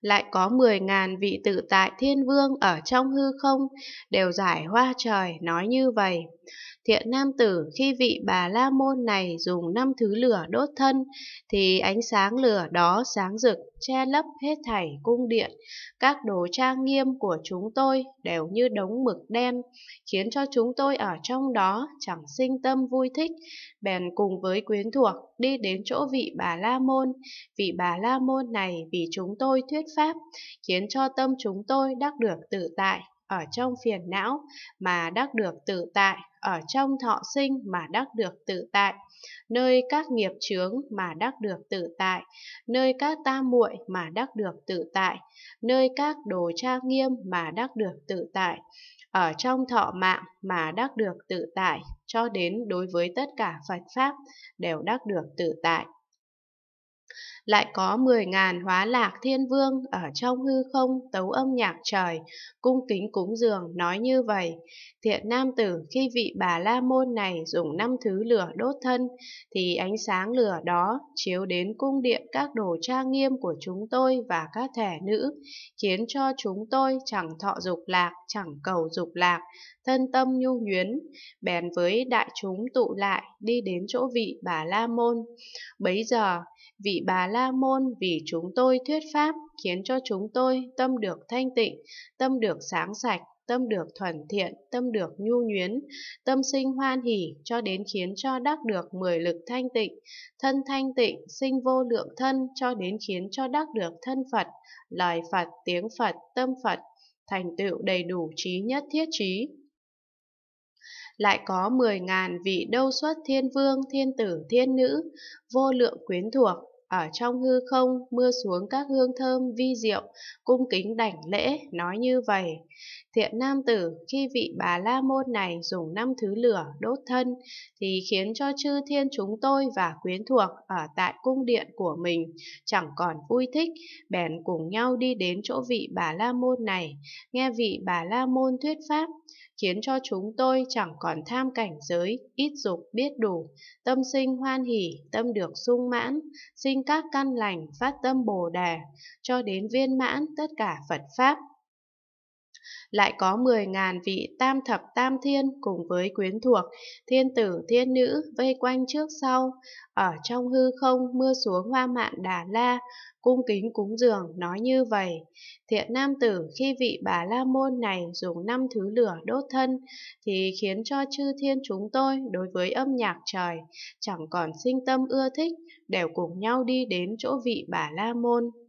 lại có 10.000 vị tự tại thiên vương ở trong hư không, đều giải hoa trời nói như vậy thiện nam tử khi vị bà la môn này dùng năm thứ lửa đốt thân thì ánh sáng lửa đó sáng rực che lấp hết thảy cung điện các đồ trang nghiêm của chúng tôi đều như đống mực đen khiến cho chúng tôi ở trong đó chẳng sinh tâm vui thích bèn cùng với quyến thuộc đi đến chỗ vị bà la môn vị bà la môn này vì chúng tôi thuyết pháp khiến cho tâm chúng tôi đắc được tự tại ở trong phiền não mà đắc được tự tại, ở trong thọ sinh mà đắc được tự tại, nơi các nghiệp chướng mà đắc được tự tại, nơi các ta muội mà đắc được tự tại, nơi các đồ trang nghiêm mà đắc được tự tại, ở trong thọ mạng mà đắc được tự tại, cho đến đối với tất cả Phật Pháp đều đắc được tự tại lại có mười ngàn hóa lạc thiên vương ở trong hư không tấu âm nhạc trời, cung kính cúng dường nói như vậy. Thiện nam tử khi vị bà la môn này dùng năm thứ lửa đốt thân, thì ánh sáng lửa đó chiếu đến cung điện các đồ trang nghiêm của chúng tôi và các thể nữ, khiến cho chúng tôi chẳng thọ dục lạc, chẳng cầu dục lạc, thân tâm nhu nhuyến, bèn với đại chúng tụ lại đi đến chỗ vị bà La Môn. Bấy giờ, vị bà La la môn vì chúng tôi thuyết pháp khiến cho chúng tôi tâm được thanh tịnh, tâm được sáng sạch, tâm được thuần thiện, tâm được nhu nhuyến, tâm sinh hoan hỷ cho đến khiến cho đắc được mười lực thanh tịnh, thân thanh tịnh, sinh vô lượng thân cho đến khiến cho đắc được thân Phật, lời Phật, tiếng Phật, tâm Phật, thành tựu đầy đủ trí nhất thiết trí, lại có 10.000 vị đâu xuất thiên vương, thiên tử, thiên nữ, vô lượng quyến thuộc, ở trong hư không mưa xuống các hương thơm vi diệu, cung kính đảnh lễ, nói như vậy. Thiện nam tử, khi vị bà La Môn này dùng năm thứ lửa đốt thân, thì khiến cho chư thiên chúng tôi và quyến thuộc ở tại cung điện của mình chẳng còn vui thích, bèn cùng nhau đi đến chỗ vị bà La Môn này, nghe vị bà La Môn thuyết pháp khiến cho chúng tôi chẳng còn tham cảnh giới, ít dục biết đủ, tâm sinh hoan hỷ, tâm được sung mãn, sinh các căn lành, phát tâm Bồ đề, cho đến viên mãn tất cả Phật Pháp lại có 10.000 vị tam thập tam thiên cùng với quyến thuộc, thiên tử thiên nữ vây quanh trước sau, ở trong hư không mưa xuống hoa mạn đà la, cung kính cúng dường nói như vậy. Thiện nam tử khi vị bà la môn này dùng năm thứ lửa đốt thân thì khiến cho chư thiên chúng tôi đối với âm nhạc trời chẳng còn sinh tâm ưa thích, đều cùng nhau đi đến chỗ vị bà la môn.